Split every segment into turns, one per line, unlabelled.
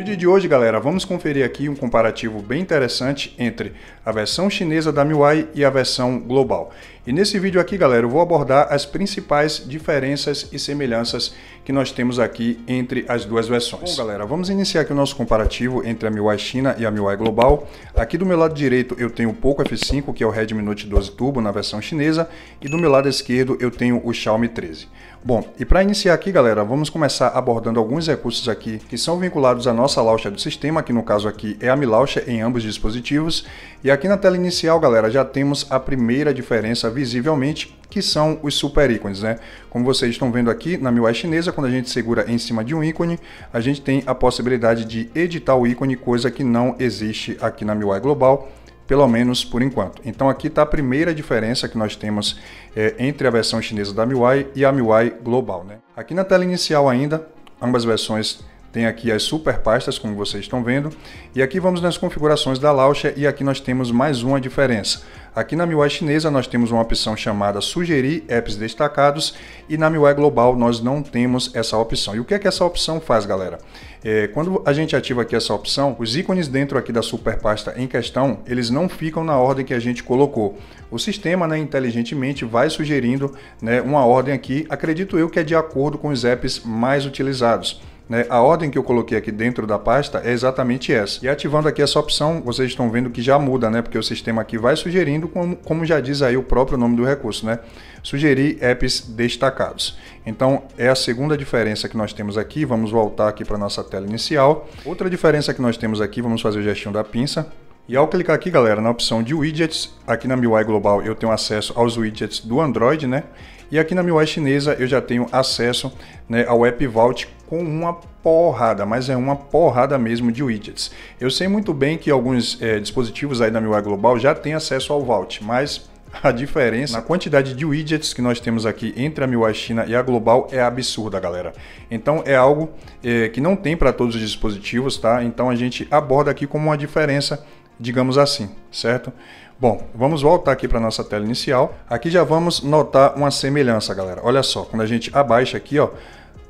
vídeo de hoje, galera, vamos conferir aqui um comparativo bem interessante entre a versão chinesa da MIUI e a versão global. E nesse vídeo aqui, galera, eu vou abordar as principais diferenças e semelhanças que nós temos aqui entre as duas versões. Bom, galera, vamos iniciar aqui o nosso comparativo entre a MIUI China e a MIUI Global. Aqui do meu lado direito eu tenho o Poco F5, que é o Redmi Note 12 Turbo na versão chinesa, e do meu lado esquerdo eu tenho o Xiaomi 13. Bom, e para iniciar aqui, galera, vamos começar abordando alguns recursos aqui que são vinculados à nossa laucha do sistema, que no caso aqui é a Mi Laucha em ambos os dispositivos. E aqui na tela inicial, galera, já temos a primeira diferença visivelmente, que são os super ícones, né? Como vocês estão vendo aqui na MIUI chinesa, quando a gente segura em cima de um ícone, a gente tem a possibilidade de editar o ícone, coisa que não existe aqui na MIUI global, pelo menos por enquanto. Então aqui está a primeira diferença que nós temos é, entre a versão chinesa da MIUI e a MIUI global, né? Aqui na tela inicial ainda, ambas versões tem aqui as super pastas, como vocês estão vendo. E aqui vamos nas configurações da Launcher e aqui nós temos mais uma diferença. Aqui na MIUI chinesa nós temos uma opção chamada Sugerir Apps Destacados e na MIUI Global nós não temos essa opção. E o que é que essa opção faz, galera? É, quando a gente ativa aqui essa opção, os ícones dentro aqui da super pasta em questão, eles não ficam na ordem que a gente colocou. O sistema, né, inteligentemente, vai sugerindo né, uma ordem aqui, acredito eu que é de acordo com os apps mais utilizados. Né? A ordem que eu coloquei aqui dentro da pasta é exatamente essa. E ativando aqui essa opção, vocês estão vendo que já muda, né? Porque o sistema aqui vai sugerindo, como, como já diz aí o próprio nome do recurso, né? Sugerir apps destacados. Então, é a segunda diferença que nós temos aqui. Vamos voltar aqui para nossa tela inicial. Outra diferença que nós temos aqui, vamos fazer o gestinho da pinça. E ao clicar aqui, galera, na opção de widgets, aqui na MIUI global eu tenho acesso aos widgets do Android, né? E aqui na MIUI chinesa eu já tenho acesso né, ao App Vault com uma porrada, mas é uma porrada mesmo de widgets. Eu sei muito bem que alguns é, dispositivos aí da MIUI Global já têm acesso ao Vault, mas a diferença na quantidade de widgets que nós temos aqui entre a MIUI China e a Global é absurda, galera. Então é algo é, que não tem para todos os dispositivos, tá? Então a gente aborda aqui como uma diferença, digamos assim, certo? Bom, vamos voltar aqui para nossa tela inicial. Aqui já vamos notar uma semelhança, galera. Olha só, quando a gente abaixa aqui, ó,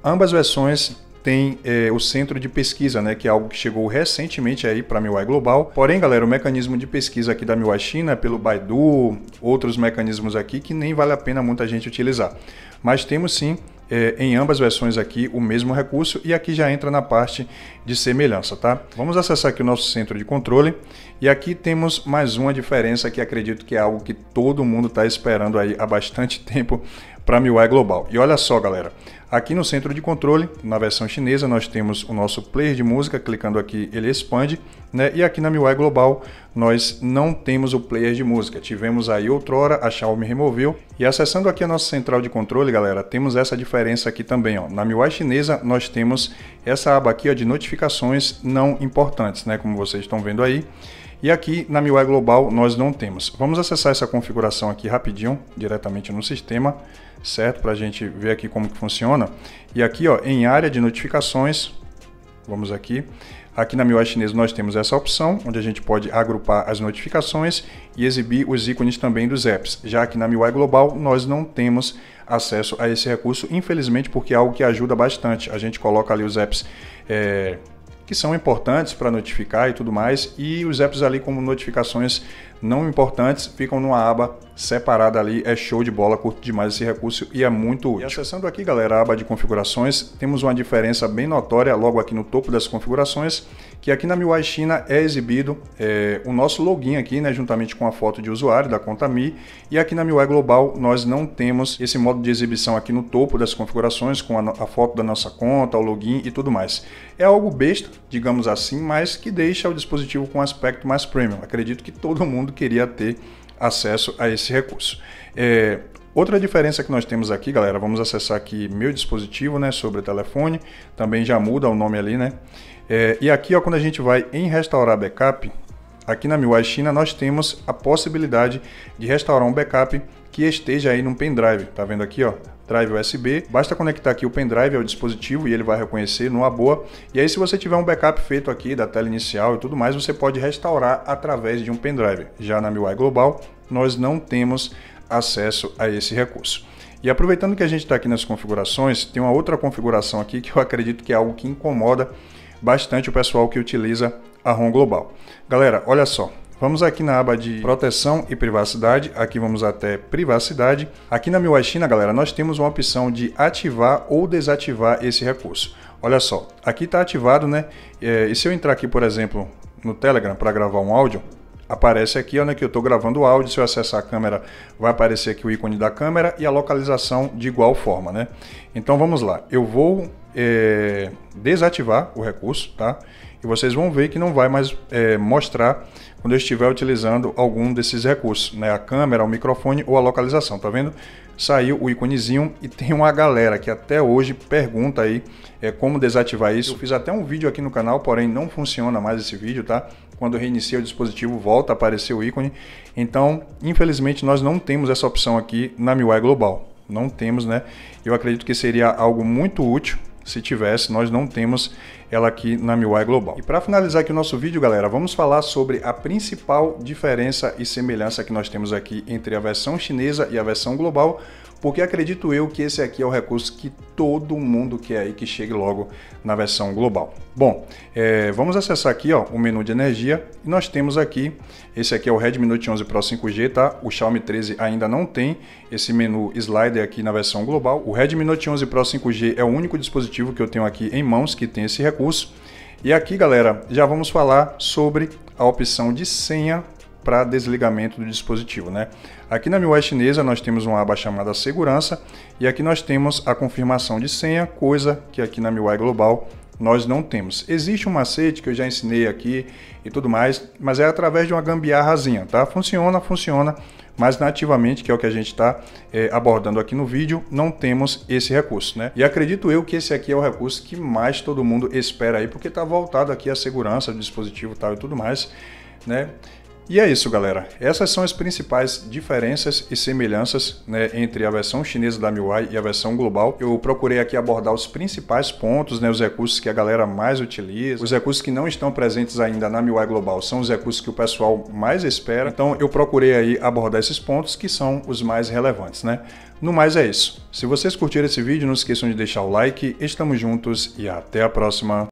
Ambas versões têm é, o centro de pesquisa, né, que é algo que chegou recentemente aí para a MIUI Global. Porém, galera, o mecanismo de pesquisa aqui da MIUI China, pelo Baidu, outros mecanismos aqui que nem vale a pena muita gente utilizar. Mas temos sim é, em ambas versões aqui o mesmo recurso e aqui já entra na parte de semelhança, tá? Vamos acessar aqui o nosso centro de controle e aqui temos mais uma diferença que acredito que é algo que todo mundo está esperando aí há bastante tempo para a MIUI Global. E olha só, galera, aqui no centro de controle, na versão chinesa, nós temos o nosso player de música, clicando aqui ele expande, né? E aqui na MIUI Global nós não temos o player de música. Tivemos aí outrora, a Xiaomi removeu. E acessando aqui a nossa central de controle, galera, temos essa diferença aqui também, ó. Na MIUI chinesa nós temos essa aba aqui ó, de notificações não importantes, né? Como vocês estão vendo aí. E aqui na MIUI Global nós não temos. Vamos acessar essa configuração aqui rapidinho, diretamente no sistema, certo? Para a gente ver aqui como que funciona. E aqui ó, em área de notificações, vamos aqui, Aqui na MIUI chinesa nós temos essa opção, onde a gente pode agrupar as notificações e exibir os ícones também dos apps. Já aqui na MIUI global nós não temos acesso a esse recurso, infelizmente, porque é algo que ajuda bastante. A gente coloca ali os apps é, que são importantes para notificar e tudo mais, e os apps ali como notificações não importantes ficam numa aba separada ali. É show de bola, curto demais esse recurso e é muito útil. E acessando aqui, galera, a aba de configurações, temos uma diferença bem notória logo aqui no topo das configurações, que aqui na MIUI China é exibido é, o nosso login aqui, né, juntamente com a foto de usuário da conta Mi, e aqui na MIUI Global nós não temos esse modo de exibição aqui no topo das configurações com a, a foto da nossa conta, o login e tudo mais. É algo besta, digamos assim, mas que deixa o dispositivo com um aspecto mais premium. Acredito que todo mundo mundo queria ter acesso a esse recurso. É, outra diferença que nós temos aqui, galera, vamos acessar aqui meu dispositivo, né, sobre telefone, também já muda o nome ali, né? É, e aqui, ó, quando a gente vai em restaurar backup, aqui na MIUI China nós temos a possibilidade de restaurar um backup que esteja aí num pendrive, tá vendo aqui, ó? drive USB. Basta conectar aqui o pendrive ao dispositivo e ele vai reconhecer numa boa. E aí se você tiver um backup feito aqui da tela inicial e tudo mais, você pode restaurar através de um pendrive. Já na MIUI Global, nós não temos acesso a esse recurso. E aproveitando que a gente está aqui nas configurações, tem uma outra configuração aqui que eu acredito que é algo que incomoda bastante o pessoal que utiliza a ROM Global. Galera, olha só, Vamos aqui na aba de proteção e privacidade, aqui vamos até privacidade. Aqui na MIUI China, galera, nós temos uma opção de ativar ou desativar esse recurso. Olha só, aqui está ativado, né? É, e se eu entrar aqui, por exemplo, no Telegram para gravar um áudio, aparece aqui onde né, que eu estou gravando o áudio. Se eu acessar a câmera, vai aparecer aqui o ícone da câmera e a localização de igual forma, né? Então vamos lá, eu vou é, desativar o recurso, tá? E vocês vão ver que não vai mais é, mostrar quando eu estiver utilizando algum desses recursos, né? A câmera, o microfone ou a localização, tá vendo? Saiu o íconezinho e tem uma galera que até hoje pergunta aí é, como desativar isso. Eu fiz até um vídeo aqui no canal, porém não funciona mais esse vídeo, tá? Quando reinicia o dispositivo, volta a aparecer o ícone. Então, infelizmente, nós não temos essa opção aqui na MIUI Global. Não temos, né? Eu acredito que seria algo muito útil se tivesse. Nós não temos ela aqui na MIUI Global. E para finalizar aqui o nosso vídeo, galera, vamos falar sobre a principal diferença e semelhança que nós temos aqui entre a versão chinesa e a versão global, porque acredito eu que esse aqui é o recurso que todo mundo quer aí que chegue logo na versão global. Bom, é, vamos acessar aqui ó, o menu de energia e nós temos aqui, esse aqui é o Redmi Note 11 Pro 5G, tá? O Xiaomi 13 ainda não tem esse menu slider aqui na versão global. O Redmi Note 11 Pro 5G é o único dispositivo que eu tenho aqui em mãos que tem esse recurso curso. E aqui, galera, já vamos falar sobre a opção de senha para desligamento do dispositivo, né? Aqui na MIUI chinesa nós temos uma aba chamada segurança e aqui nós temos a confirmação de senha, coisa que aqui na MIUI global nós não temos. Existe um macete que eu já ensinei aqui e tudo mais, mas é através de uma gambiarrazinha, tá? Funciona, funciona, mas nativamente, que é o que a gente está é, eh, abordando aqui no vídeo, não temos esse recurso, né? E acredito eu que esse aqui é o recurso que mais todo mundo espera aí, porque está voltado aqui à segurança do dispositivo tal e tudo mais, né? E é isso, galera. Essas são as principais diferenças e semelhanças né, entre a versão chinesa da MIUI e a versão global. Eu procurei aqui abordar os principais pontos, né, os recursos que a galera mais utiliza, os recursos que não estão presentes ainda na MIUI global são os recursos que o pessoal mais espera. Então eu procurei aí abordar esses pontos que são os mais relevantes, né? No mais é isso. Se vocês curtiram esse vídeo, não esqueçam de deixar o like. Estamos juntos e até a próxima.